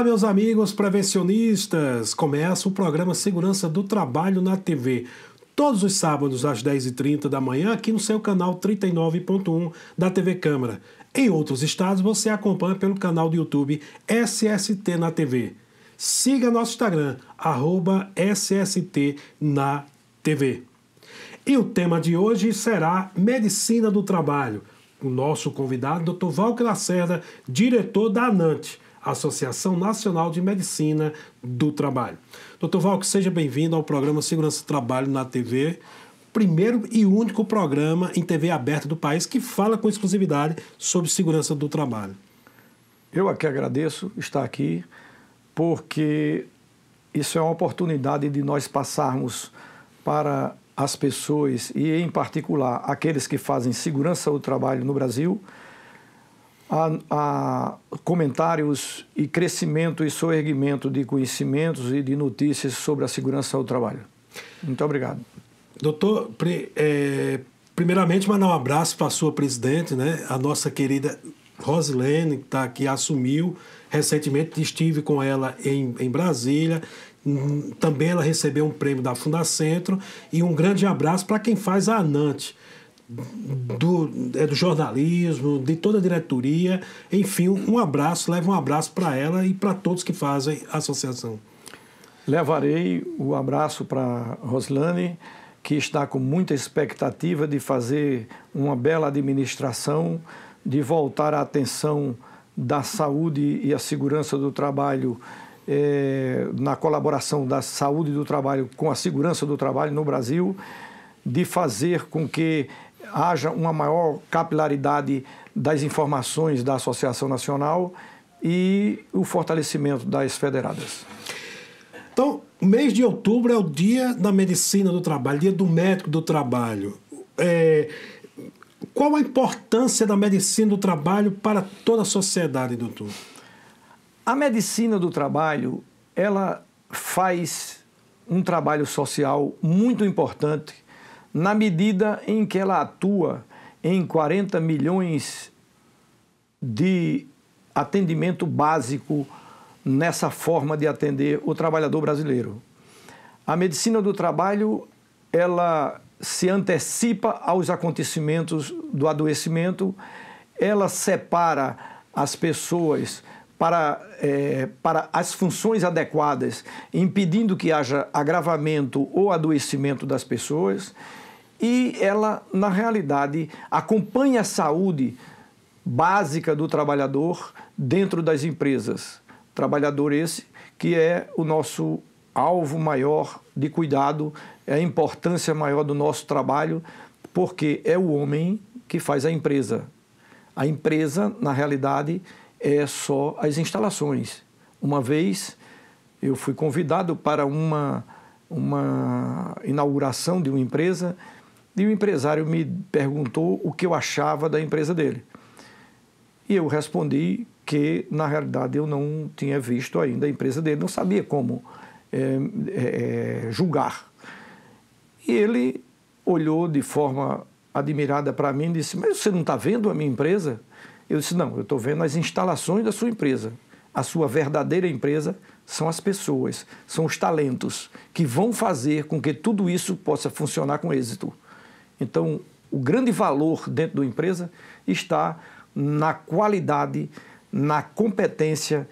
Olá, meus amigos prevencionistas! Começa o programa Segurança do Trabalho na TV. Todos os sábados às 10h30 da manhã, aqui no seu canal 39.1 da TV Câmara. Em outros estados, você acompanha pelo canal do YouTube SST na TV. Siga nosso Instagram, arroba SST na TV. E o tema de hoje será Medicina do Trabalho. O nosso convidado, Dr. Valque Lacerda, diretor da ANANT, Associação Nacional de Medicina do Trabalho. Dr. Valk, seja bem-vindo ao programa Segurança do Trabalho na TV, primeiro e único programa em TV aberta do país que fala com exclusividade sobre segurança do trabalho. Eu aqui agradeço estar aqui, porque isso é uma oportunidade de nós passarmos para as pessoas e, em particular, aqueles que fazem segurança do trabalho no Brasil, a, a comentários e crescimento e soerguimento de conhecimentos e de notícias sobre a segurança do trabalho. Muito obrigado. Doutor, é, primeiramente, mandar um abraço para a sua presidente, né? a nossa querida Rosilene, que, tá, que assumiu recentemente, estive com ela em, em Brasília. Hum, também ela recebeu um prêmio da Fundacentro. E um grande abraço para quem faz a ANANT, do, é do jornalismo, de toda a diretoria. Enfim, um abraço, leva um abraço para ela e para todos que fazem a associação. Levarei o abraço para Roslane, que está com muita expectativa de fazer uma bela administração, de voltar a atenção da saúde e a segurança do trabalho. É, na colaboração da saúde do trabalho com a segurança do trabalho no Brasil, de fazer com que haja uma maior capilaridade das informações da Associação Nacional e o fortalecimento das federadas. Então, mês de outubro é o dia da medicina do trabalho, dia do médico do trabalho. É, qual a importância da medicina do trabalho para toda a sociedade, doutor? A medicina do trabalho, ela faz um trabalho social muito importante na medida em que ela atua em 40 milhões de atendimento básico nessa forma de atender o trabalhador brasileiro. A medicina do trabalho, ela se antecipa aos acontecimentos do adoecimento, ela separa as pessoas para, é, para as funções adequadas, impedindo que haja agravamento ou adoecimento das pessoas e ela, na realidade, acompanha a saúde básica do trabalhador dentro das empresas. Trabalhador esse que é o nosso alvo maior de cuidado, é a importância maior do nosso trabalho, porque é o homem que faz a empresa. A empresa, na realidade, é só as instalações. Uma vez eu fui convidado para uma, uma inauguração de uma empresa e o empresário me perguntou o que eu achava da empresa dele. E eu respondi que, na realidade, eu não tinha visto ainda a empresa dele, não sabia como é, é, julgar. E ele olhou de forma admirada para mim e disse: Mas você não está vendo a minha empresa? Eu disse: Não, eu estou vendo as instalações da sua empresa. A sua verdadeira empresa são as pessoas, são os talentos que vão fazer com que tudo isso possa funcionar com êxito. Então, o grande valor dentro da empresa está na qualidade, na competência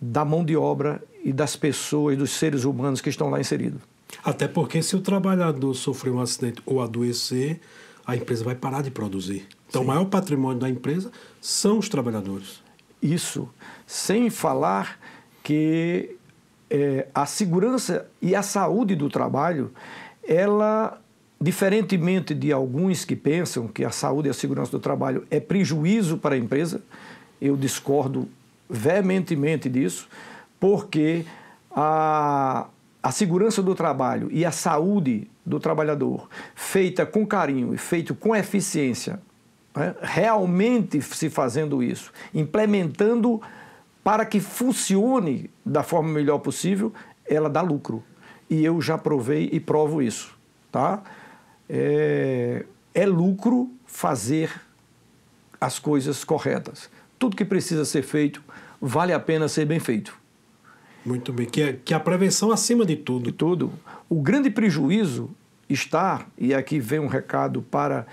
da mão de obra e das pessoas, dos seres humanos que estão lá inseridos. Até porque se o trabalhador sofrer um acidente ou adoecer, a empresa vai parar de produzir. Então, Sim. o maior patrimônio da empresa são os trabalhadores. Isso, sem falar que é, a segurança e a saúde do trabalho, ela diferentemente de alguns que pensam que a saúde e a segurança do trabalho é prejuízo para a empresa, eu discordo veementemente disso, porque a, a segurança do trabalho e a saúde do trabalhador, feita com carinho e feita com eficiência, né, realmente se fazendo isso, implementando para que funcione da forma melhor possível, ela dá lucro. E eu já provei e provo isso, tá? é, é lucro fazer as coisas corretas. Tudo que precisa ser feito vale a pena ser bem feito. Muito bem, que, é, que é a prevenção acima de tudo. De tudo. O grande prejuízo está, e aqui vem um recado para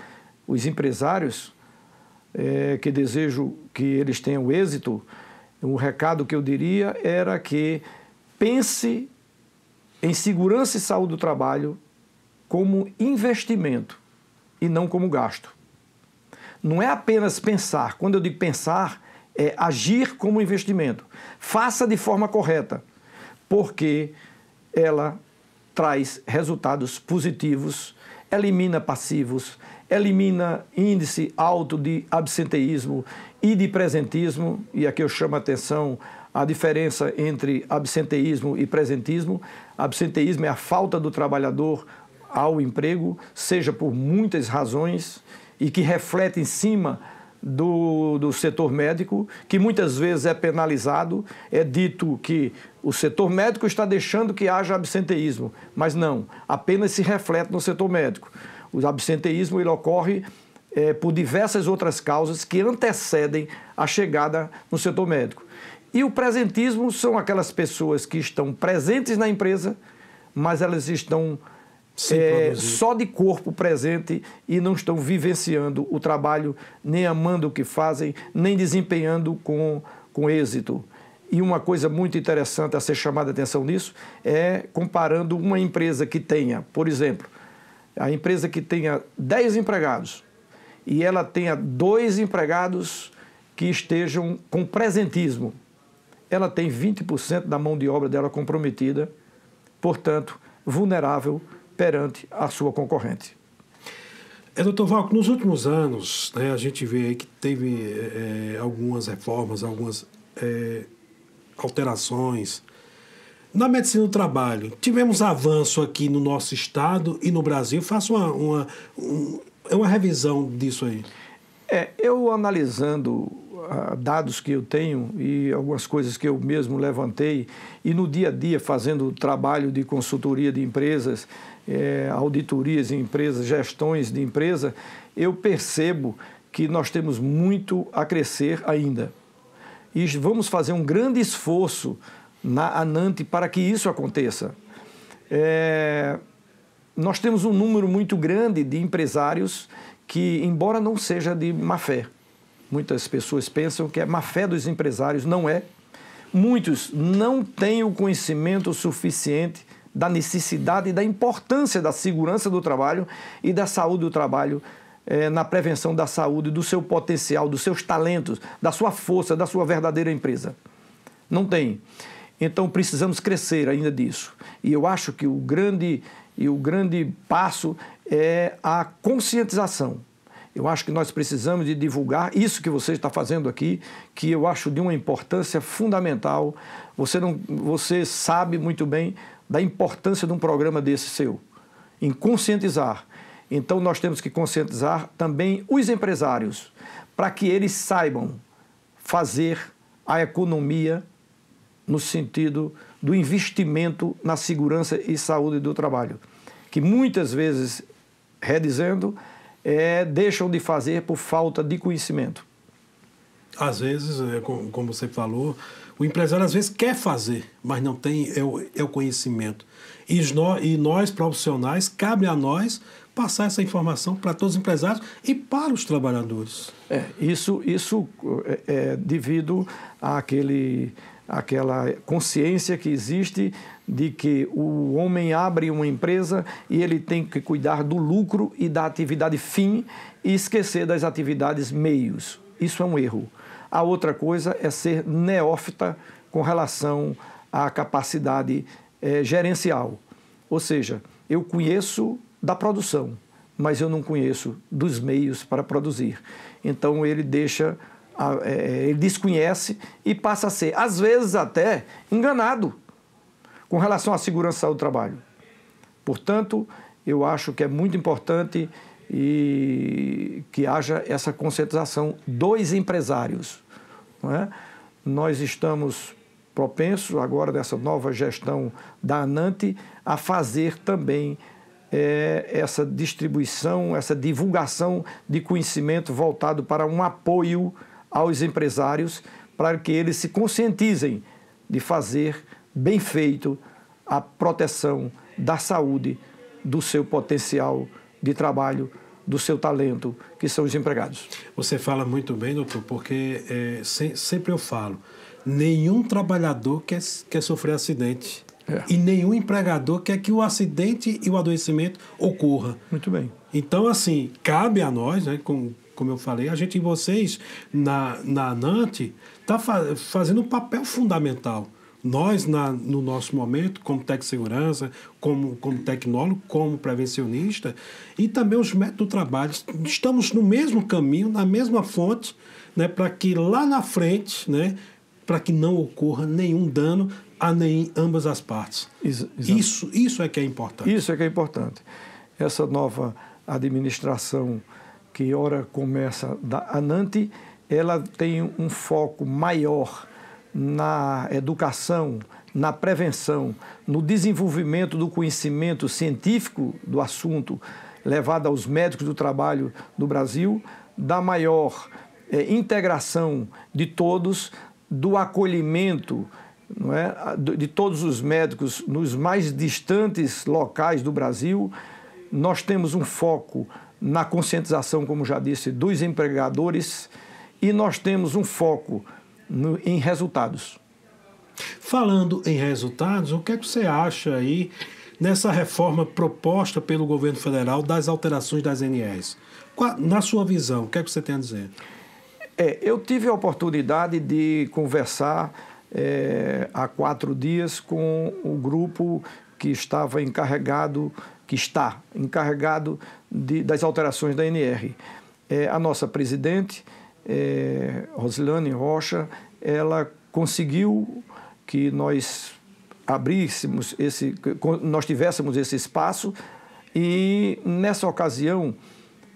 os empresários, é, que desejo que eles tenham êxito, o recado que eu diria era que pense em segurança e saúde do trabalho como investimento e não como gasto. Não é apenas pensar, quando eu digo pensar, é agir como investimento. Faça de forma correta, porque ela traz resultados positivos, elimina passivos, elimina índice alto de absenteísmo e de presentismo, e aqui eu chamo a atenção a diferença entre absenteísmo e presentismo. Absenteísmo é a falta do trabalhador ao emprego, seja por muitas razões e que reflete em cima do, do setor médico, que muitas vezes é penalizado. É dito que o setor médico está deixando que haja absenteísmo, mas não, apenas se reflete no setor médico. O absenteísmo ele ocorre é, por diversas outras causas que antecedem a chegada no setor médico. E o presentismo são aquelas pessoas que estão presentes na empresa, mas elas estão é, só de corpo presente e não estão vivenciando o trabalho, nem amando o que fazem, nem desempenhando com, com êxito. E uma coisa muito interessante a ser chamada a atenção nisso é comparando uma empresa que tenha, por exemplo, a empresa que tenha 10 empregados e ela tenha dois empregados que estejam com presentismo. Ela tem 20% da mão de obra dela comprometida, portanto, vulnerável perante a sua concorrente. É, doutor Valco, nos últimos anos, né, a gente vê que teve é, é, algumas reformas, algumas é, alterações. Na medicina do trabalho, tivemos avanço aqui no nosso estado e no Brasil. Faça uma, uma, um, é uma revisão disso aí. É, eu analisando dados que eu tenho e algumas coisas que eu mesmo levantei, e no dia a dia, fazendo trabalho de consultoria de empresas, é, auditorias em empresas, gestões de empresa, eu percebo que nós temos muito a crescer ainda. E vamos fazer um grande esforço na Anante para que isso aconteça. É, nós temos um número muito grande de empresários que, embora não seja de má fé, Muitas pessoas pensam que é má fé dos empresários, não é. Muitos não têm o conhecimento suficiente da necessidade e da importância da segurança do trabalho e da saúde do trabalho é, na prevenção da saúde, do seu potencial, dos seus talentos, da sua força, da sua verdadeira empresa. Não tem. Então precisamos crescer ainda disso. E eu acho que o grande, e o grande passo é a conscientização eu acho que nós precisamos de divulgar isso que você está fazendo aqui, que eu acho de uma importância fundamental. Você, não, você sabe muito bem da importância de um programa desse seu, em conscientizar. Então, nós temos que conscientizar também os empresários, para que eles saibam fazer a economia no sentido do investimento na segurança e saúde do trabalho, que muitas vezes, redizendo, é, deixam de fazer por falta de conhecimento. Às vezes, é, como você falou, o empresário às vezes quer fazer, mas não tem é o, é o conhecimento. E nós, e nós, profissionais, cabe a nós passar essa informação para todos os empresários e para os trabalhadores. É, isso, isso é, é devido àquele, àquela consciência que existe de que o homem abre uma empresa e ele tem que cuidar do lucro e da atividade fim e esquecer das atividades meios. Isso é um erro. A outra coisa é ser neófita com relação à capacidade é, gerencial. Ou seja, eu conheço da produção, mas eu não conheço dos meios para produzir. Então ele deixa, é, ele desconhece e passa a ser, às vezes até, enganado com relação à segurança do trabalho, portanto, eu acho que é muito importante e que haja essa conscientização dos empresários. É? Nós estamos propensos, agora dessa nova gestão da ANANTE, a fazer também é, essa distribuição, essa divulgação de conhecimento voltado para um apoio aos empresários, para que eles se conscientizem de fazer bem feito a proteção da saúde do seu potencial de trabalho, do seu talento, que são os empregados. Você fala muito bem, doutor, porque é, se, sempre eu falo, nenhum trabalhador quer, quer sofrer acidente. É. E nenhum empregador quer que o acidente e o adoecimento ocorra. Muito bem. Então, assim, cabe a nós, né, como como eu falei, a gente e vocês, na, na ANANT, está fa fazendo um papel fundamental. Nós, na, no nosso momento, como tec segurança, como, como tecnólogo, como prevencionista, e também os métodos do trabalho, estamos no mesmo caminho, na mesma fonte, né, para que lá na frente, né, para que não ocorra nenhum dano a nem ambas as partes. Ex isso, isso é que é importante. Isso é que é importante. Essa nova administração que ora começa da Anante, ela tem um foco maior na educação, na prevenção, no desenvolvimento do conhecimento científico do assunto levado aos médicos do trabalho do Brasil, da maior é, integração de todos, do acolhimento não é, de todos os médicos nos mais distantes locais do Brasil. Nós temos um foco na conscientização, como já disse, dos empregadores e nós temos um foco no, em resultados. Falando em resultados, o que é que você acha aí nessa reforma proposta pelo governo federal das alterações das NRs? na sua visão, o que é que você tem a dizer? É, eu tive a oportunidade de conversar é, há quatro dias com o grupo que estava encarregado, que está encarregado de, das alterações da NR. É, a nossa presidente, é, Rosilane Rocha, ela conseguiu que nós abríssemos esse, nós tivéssemos esse espaço e nessa ocasião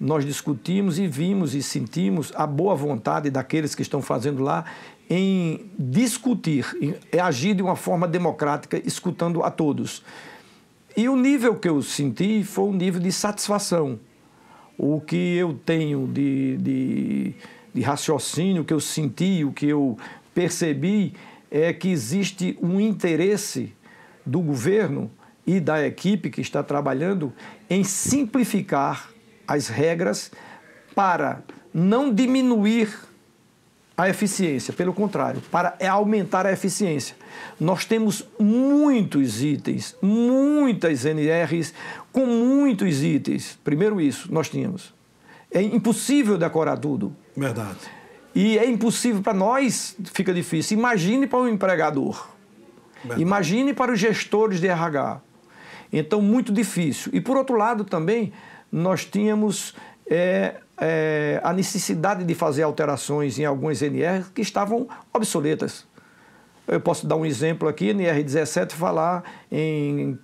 nós discutimos e vimos e sentimos a boa vontade daqueles que estão fazendo lá em discutir, em agir de uma forma democrática, escutando a todos. E o nível que eu senti foi um nível de satisfação. O que eu tenho de, de de raciocínio, que eu senti, o que eu percebi, é que existe um interesse do governo e da equipe que está trabalhando em simplificar as regras para não diminuir a eficiência, pelo contrário, para é aumentar a eficiência. Nós temos muitos itens, muitas NRs com muitos itens. Primeiro isso, nós tínhamos é impossível decorar tudo. Verdade. E é impossível para nós, fica difícil. Imagine para o um empregador. Verdade. Imagine para os gestores de RH. Então, muito difícil. E por outro lado também, nós tínhamos é, é, a necessidade de fazer alterações em algumas NR que estavam obsoletas. Eu posso dar um exemplo aqui, no IR-17, falar em,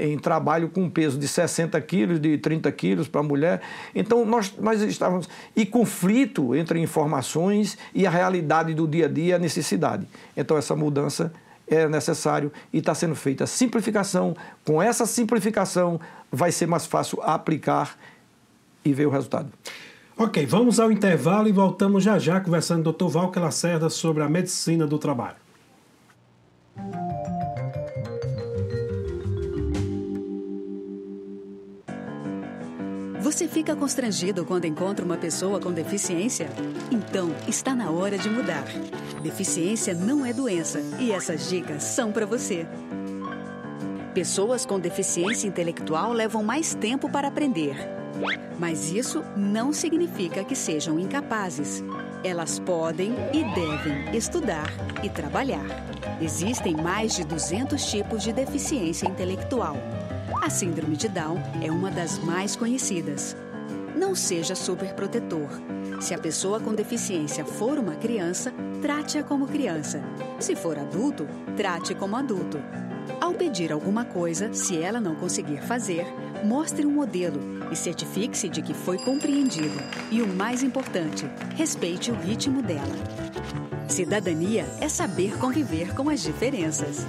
em trabalho com peso de 60 quilos, de 30 quilos para a mulher. Então, nós, nós estávamos... E conflito entre informações e a realidade do dia a dia, a necessidade. Então, essa mudança é necessário e está sendo feita a simplificação. Com essa simplificação, vai ser mais fácil aplicar e ver o resultado. Ok, vamos ao intervalo e voltamos já já conversando com o Dr. Valque Lacerda sobre a medicina do trabalho. Você fica constrangido quando encontra uma pessoa com deficiência? Então, está na hora de mudar. Deficiência não é doença e essas dicas são para você. Pessoas com deficiência intelectual levam mais tempo para aprender. Mas isso não significa que sejam incapazes. Elas podem e devem estudar e trabalhar. Existem mais de 200 tipos de deficiência intelectual. A síndrome de Down é uma das mais conhecidas. Não seja superprotetor. Se a pessoa com deficiência for uma criança, trate-a como criança. Se for adulto, trate como adulto. Ao pedir alguma coisa, se ela não conseguir fazer, mostre um modelo e certifique-se de que foi compreendido. E o mais importante, respeite o ritmo dela. Cidadania é saber conviver com as diferenças.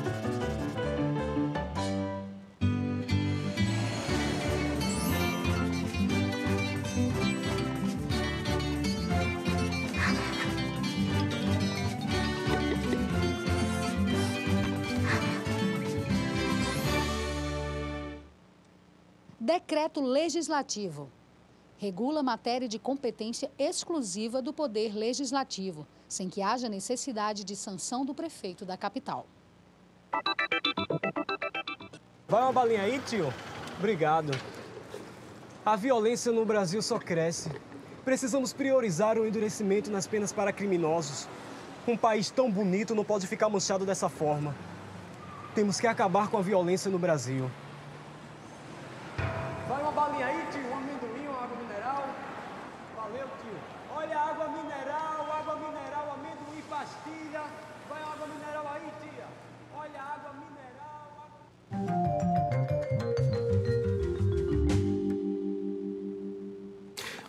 decreto legislativo. Regula matéria de competência exclusiva do Poder Legislativo, sem que haja necessidade de sanção do prefeito da capital. Vai uma balinha aí, tio? Obrigado. A violência no Brasil só cresce. Precisamos priorizar o endurecimento nas penas para criminosos. Um país tão bonito não pode ficar manchado dessa forma. Temos que acabar com a violência no Brasil.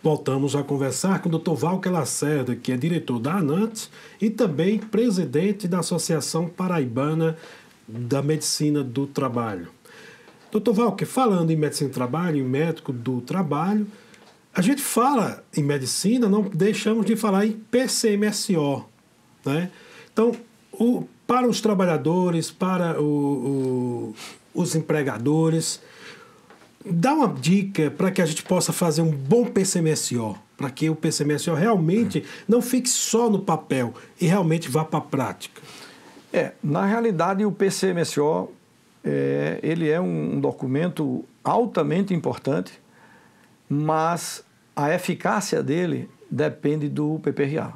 Voltamos a conversar com o Dr. Valque Lacerda, que é diretor da ANANT e também presidente da Associação Paraibana da Medicina do Trabalho. Dr. Valque, falando em medicina do trabalho, em médico do trabalho, a gente fala em medicina, não deixamos de falar em PCMSO. Né? Então, o, para os trabalhadores, para o, o, os empregadores, dá uma dica para que a gente possa fazer um bom PCMSO, para que o PCMSO realmente é. não fique só no papel e realmente vá para a prática? É, na realidade o PCMSO é, ele é um documento altamente importante, mas a eficácia dele depende do PPRA,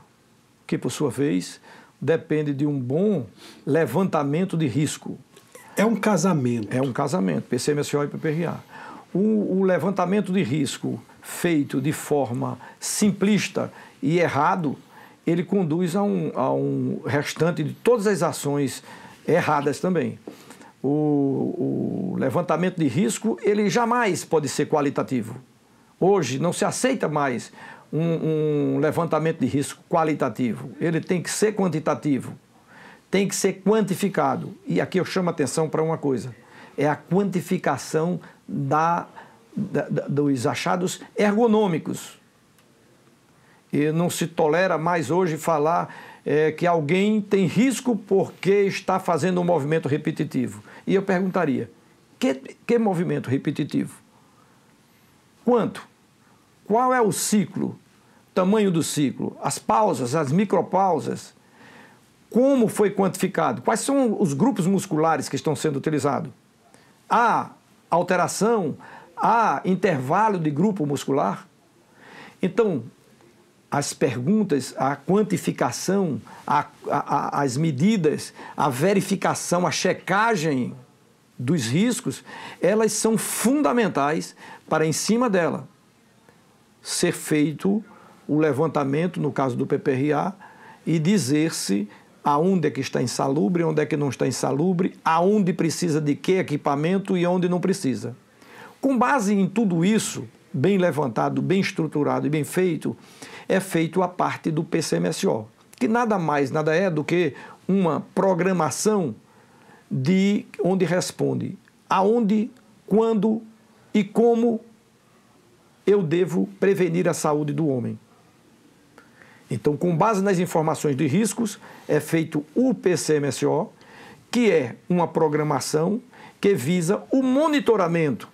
que por sua vez depende de um bom levantamento de risco. É um casamento. É um casamento, PCMSO e PPRA um, um levantamento de risco feito de forma simplista e errado, ele conduz a um, a um restante de todas as ações erradas também. O, o, levantamento de risco ele jamais pode ser qualitativo. Hoje não se aceita mais um, um levantamento de risco qualitativo. Ele tem que ser quantitativo, tem que ser quantificado. E aqui eu chamo a atenção para uma coisa: é a quantificação da, da, dos achados ergonômicos. E não se tolera mais hoje falar é, que alguém tem risco porque está fazendo um movimento repetitivo. E eu perguntaria: que, que movimento repetitivo? Quanto? Qual é o ciclo? Tamanho do ciclo? As pausas, as micropausas? Como foi quantificado? Quais são os grupos musculares que estão sendo utilizados? Ah, alteração, há intervalo de grupo muscular. Então, as perguntas, a quantificação, a, a, as medidas, a verificação, a checagem dos riscos, elas são fundamentais para, em cima dela, ser feito o levantamento, no caso do PPRA, e dizer-se aonde é que está insalubre, onde é que não está insalubre, aonde precisa de que equipamento e onde não precisa. Com base em tudo isso, bem levantado, bem estruturado e bem feito, é feito a parte do PCMSO, que nada mais, nada é do que uma programação de onde responde aonde, quando e como eu devo prevenir a saúde do homem. Então, com base nas informações de riscos, é feito o PCMSO, que é uma programação que visa o monitoramento,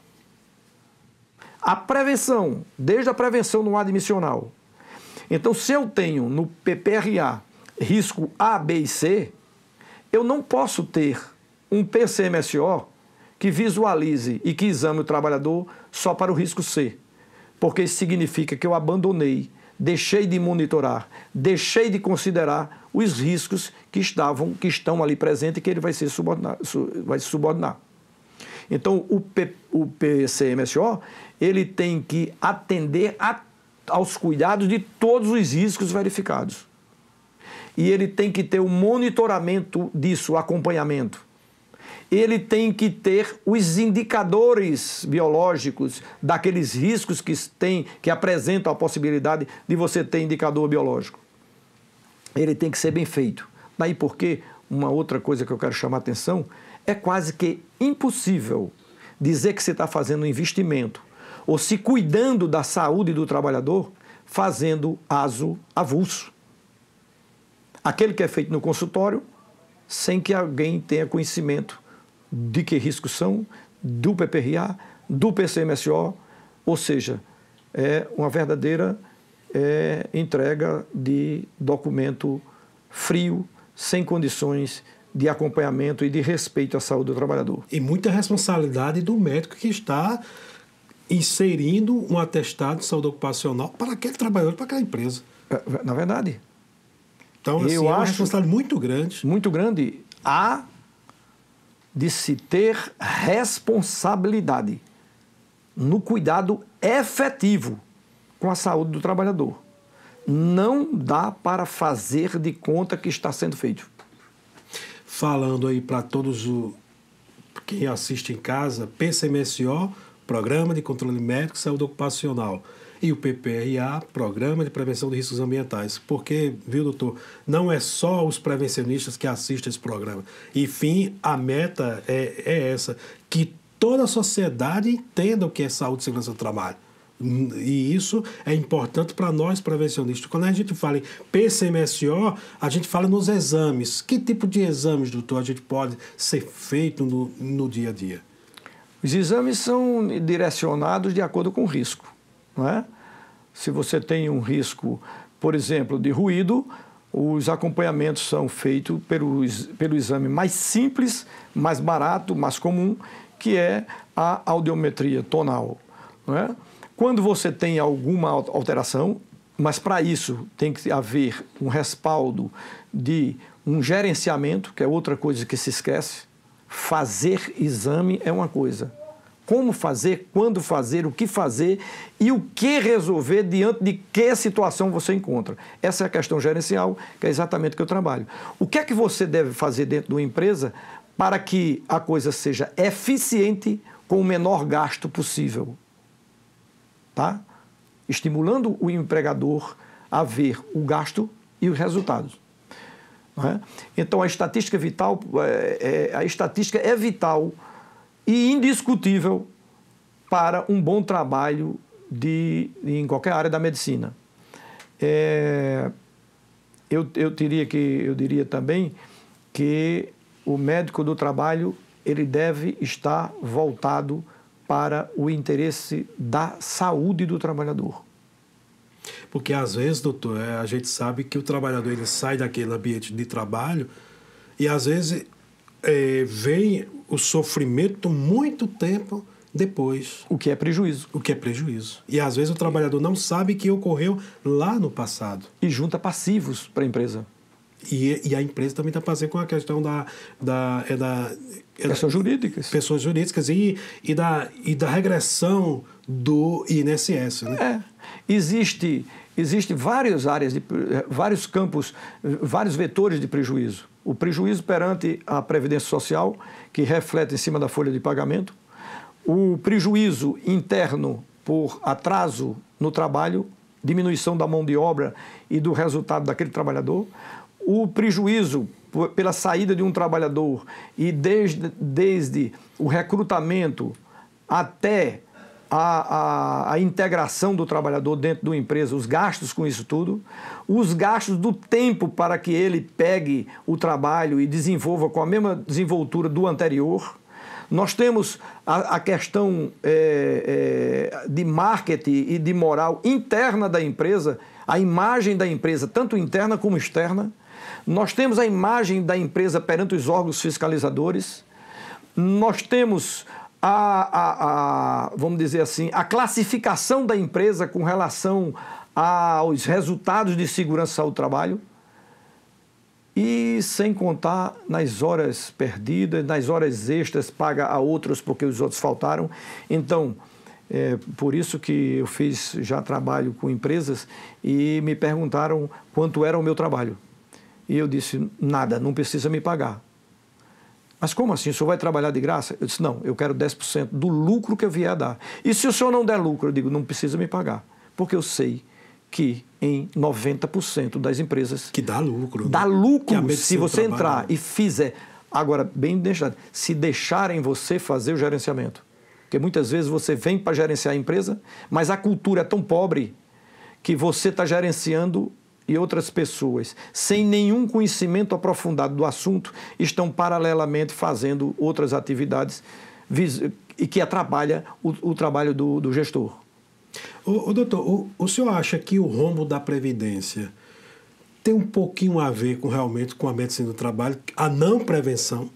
a prevenção, desde a prevenção no admissional. Então, se eu tenho no PPRA risco A, B e C, eu não posso ter um PCMSO que visualize e que exame o trabalhador só para o risco C, porque isso significa que eu abandonei deixei de monitorar, deixei de considerar os riscos que estavam, que estão ali presentes e que ele vai se subordinar. Vai se subordinar. Então, o, P, o PCMSO ele tem que atender a, aos cuidados de todos os riscos verificados. E ele tem que ter o um monitoramento disso, o acompanhamento ele tem que ter os indicadores biológicos daqueles riscos que tem, que apresentam a possibilidade de você ter indicador biológico. Ele tem que ser bem feito. Daí porque uma outra coisa que eu quero chamar a atenção é quase que impossível dizer que você está fazendo um investimento ou se cuidando da saúde do trabalhador fazendo aso avulso. Aquele que é feito no consultório sem que alguém tenha conhecimento de que riscos são, do PPRA, do PCMSO, ou seja, é uma verdadeira é, entrega de documento frio, sem condições de acompanhamento e de respeito à saúde do trabalhador. E muita responsabilidade do médico que está inserindo um atestado de saúde ocupacional para aquele trabalhador, para aquela empresa. É, na verdade. Então, assim, eu é uma acho responsabilidade muito grande. Muito grande. Há de se ter responsabilidade no cuidado efetivo com a saúde do trabalhador. Não dá para fazer de conta que está sendo feito. Falando aí para todos o, quem assiste em casa, PCMSO, Programa de Controle Médico e Saúde Ocupacional e o PPRA, Programa de Prevenção de Riscos Ambientais. Porque, viu, doutor, não é só os prevencionistas que assistem esse programa. Enfim, a meta é, é essa, que toda a sociedade entenda o que é saúde e segurança do trabalho. E isso é importante para nós prevencionistas. Quando a gente fala em PCMSO, a gente fala nos exames. Que tipo de exames, doutor, a gente pode ser feito no, no dia a dia? Os exames são direcionados de acordo com o risco. Não é? Se você tem um risco, por exemplo, de ruído, os acompanhamentos são feitos pelo, pelo exame mais simples, mais barato, mais comum, que é a audiometria tonal. Não é? Quando você tem alguma alteração, mas para isso tem que haver um respaldo de um gerenciamento, que é outra coisa que se esquece. Fazer exame é uma coisa, como fazer, quando fazer, o que fazer e o que resolver diante de que situação você encontra. Essa é a questão gerencial, que é exatamente o que eu trabalho. O que é que você deve fazer dentro de uma empresa para que a coisa seja eficiente com o menor gasto possível? Tá? Estimulando o empregador a ver o gasto e os resultados. É? Então, a estatística vital, é, é, a estatística é vital e indiscutível para um bom trabalho de, em qualquer área da medicina. É, eu, eu, diria que, eu diria também que o médico do trabalho ele deve estar voltado para o interesse da saúde do trabalhador. Porque às vezes, doutor, é, a gente sabe que o trabalhador ele sai daquele ambiente de trabalho e às vezes é, vem o sofrimento muito tempo depois. O que é prejuízo. O que é prejuízo. E às vezes o trabalhador não sabe que ocorreu lá no passado. E junta passivos para a empresa. E, e, a empresa também está passando com a questão da. da, é da é pessoas da, jurídicas. Pessoas jurídicas e, e, da, e da regressão do INSS. Né? É. Existe, existe várias áreas, de, eh, vários campos, eh, vários vetores de prejuízo o prejuízo perante a Previdência Social, que reflete em cima da folha de pagamento, o prejuízo interno por atraso no trabalho, diminuição da mão de obra e do resultado daquele trabalhador, o prejuízo pela saída de um trabalhador e desde, desde o recrutamento até a, a, a, integração do trabalhador dentro de uma empresa, os gastos com isso tudo, os gastos do tempo para que ele pegue o trabalho e desenvolva com a mesma desenvoltura do anterior. Nós temos a, a questão é, é, de marketing e de moral interna da empresa, a imagem da empresa, tanto interna como externa. Nós temos a imagem da empresa perante os órgãos fiscalizadores. Nós temos a, a, a, vamos dizer assim, a classificação da empresa com relação aos resultados de segurança do trabalho e sem contar nas horas perdidas, nas horas extras paga a outros porque os outros faltaram. Então, é por isso que eu fiz já trabalho com empresas e me perguntaram quanto era o meu trabalho. E eu disse: nada, não precisa me pagar. Mas como assim? O senhor vai trabalhar de graça? Eu disse, não, eu quero 10% do lucro que eu vier a dar. E se o senhor não der lucro, eu digo, não precisa me pagar. Porque eu sei que em 90% das empresas. Que dá lucro. Né? Dá né? lucro é se você entrar e fizer. Agora, bem deixado, se deixarem você fazer o gerenciamento. Porque muitas vezes você vem para gerenciar a empresa, mas a cultura é tão pobre que você está gerenciando e outras pessoas, sem nenhum conhecimento aprofundado do assunto, estão paralelamente fazendo outras atividades e que atrapalha o, o trabalho do, do, gestor. O, o doutor, o, o senhor acha que o rombo da previdência tem um pouquinho a ver com realmente com a medicina do trabalho, a não prevenção?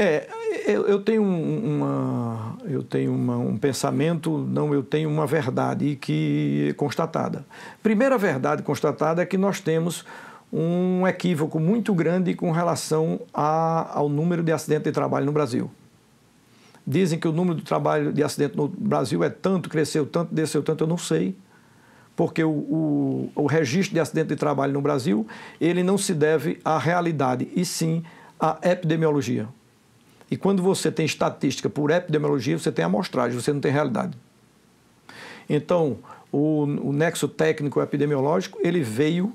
É, eu, eu tenho, uma, eu tenho uma, um pensamento, não, eu tenho uma verdade que é constatada. Primeira verdade constatada é que nós temos um equívoco muito grande com relação a, ao número de acidentes de trabalho no Brasil. Dizem que o número de trabalho de acidente no Brasil é tanto, cresceu tanto, desceu tanto, eu não sei porque o, o, o, registro de acidente de trabalho no Brasil ele não se deve à realidade, e sim à epidemiologia. E quando você tem estatística por epidemiologia, você tem amostragem, você não tem realidade. Então, o, o nexo técnico epidemiológico, ele veio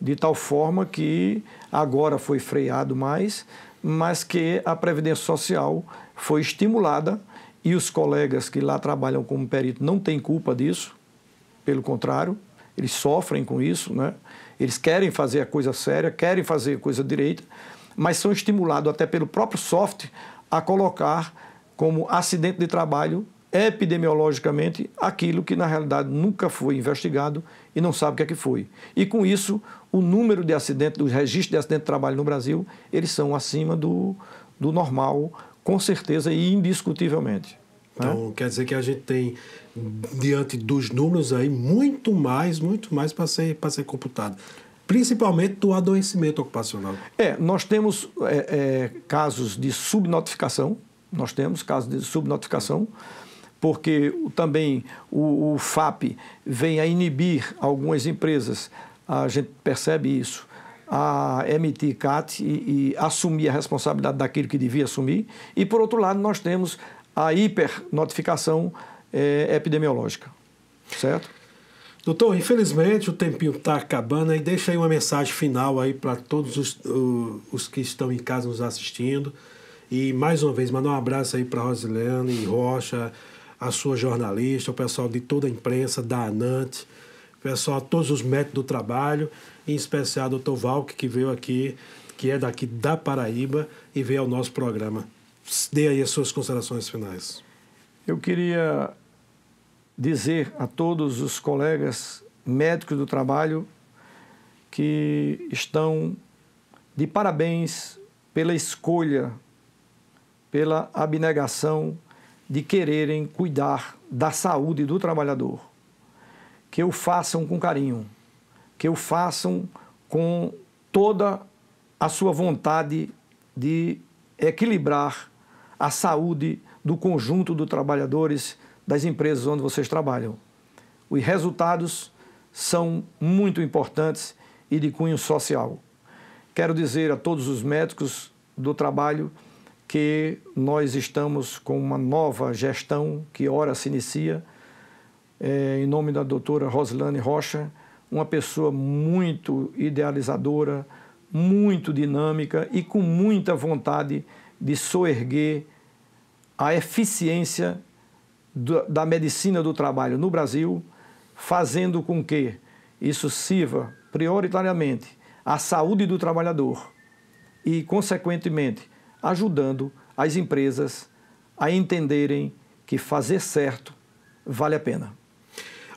de tal forma que agora foi freado mais, mas que a Previdência Social foi estimulada e os colegas que lá trabalham como perito não têm culpa disso, pelo contrário, eles sofrem com isso, né? eles querem fazer a coisa séria, querem fazer a coisa direita, mas são estimulados até pelo próprio software a colocar como acidente de trabalho epidemiologicamente aquilo que na realidade nunca foi investigado e não sabe o que é que foi. E com isso, o número de acidentes, dos registros de acidente de trabalho no Brasil, eles são acima do, do normal, com certeza e indiscutivelmente. Né? Então, né? quer dizer que a gente tem, diante dos números aí, muito mais, muito mais para ser, ser computado principalmente do adoecimento ocupacional. É, nós temos é, é, casos de subnotificação, nós temos casos de subnotificação, porque também o, o, FAP vem a inibir algumas empresas, a gente percebe isso, a emitir CAT e, e assumir a responsabilidade daquilo que devia assumir. E, por outro lado, nós temos a hipernotificação é, epidemiológica, certo? Doutor, infelizmente o tempinho está acabando e deixa aí uma mensagem final aí para todos os, os que estão em casa nos assistindo. E mais uma vez, mandar um abraço aí para Rosilene e Rocha, a sua jornalista, o pessoal de toda a imprensa, da ANANT, o pessoal, todos os métodos do trabalho, em especial o doutor Valk, que veio aqui, que é daqui da Paraíba e veio ao nosso programa. Dê aí as suas considerações finais. Eu queria dizer a todos os colegas médicos do trabalho que estão de parabéns pela escolha, pela abnegação de quererem cuidar da saúde do trabalhador. Que o façam com carinho, que o façam com toda a sua vontade de equilibrar a saúde do conjunto dos trabalhadores das empresas onde vocês trabalham. Os resultados são muito importantes e de cunho social. Quero dizer a todos os médicos do trabalho que nós estamos com uma nova gestão que ora se inicia, é, em nome da doutora Rosilane Rocha, uma pessoa muito idealizadora, muito dinâmica e com muita vontade de soerguer a eficiência da medicina do trabalho no Brasil, fazendo com que isso sirva prioritariamente à saúde do trabalhador e, consequentemente, ajudando as empresas a entenderem que fazer certo vale a pena.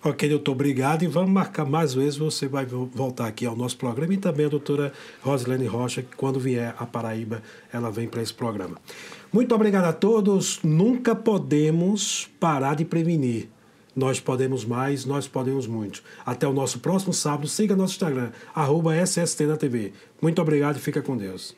Ok, doutor, obrigado. E vamos marcar mais vezes. Você vai voltar aqui ao nosso programa e também a doutora Rosilene Rocha, que quando vier à Paraíba, ela vem para esse programa. Muito obrigado a todos. Nunca podemos parar de prevenir. Nós podemos mais, nós podemos muito. Até o nosso próximo sábado. Siga nosso Instagram, arroba SST na TV. Muito obrigado e fica com Deus.